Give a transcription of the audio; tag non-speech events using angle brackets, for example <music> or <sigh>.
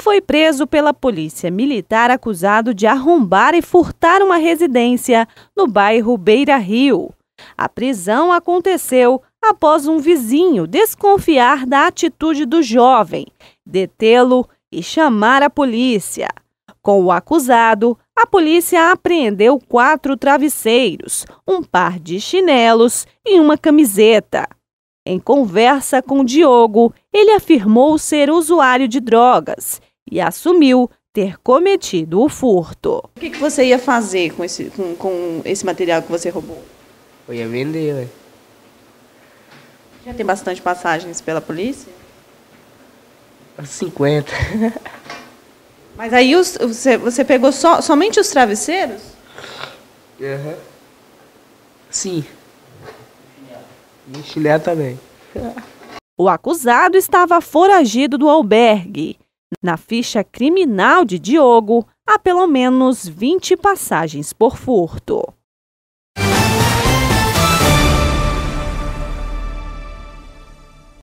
foi preso pela polícia militar acusado de arrombar e furtar uma residência no bairro Beira Rio. A prisão aconteceu após um vizinho desconfiar da atitude do jovem, detê-lo e chamar a polícia. Com o acusado, a polícia apreendeu quatro travesseiros, um par de chinelos e uma camiseta. Em conversa com Diogo, ele afirmou ser usuário de drogas e assumiu ter cometido o furto. O que, que você ia fazer com esse, com, com esse material que você roubou? Eu ia vender, ué. Já tem bastante passagens pela polícia? 50. <laughs> Mas aí os, você, você pegou so, somente os travesseiros? Uhum. Sim. E chinelo também. O acusado estava foragido do albergue na ficha criminal de Diogo há pelo menos 20 passagens por furto.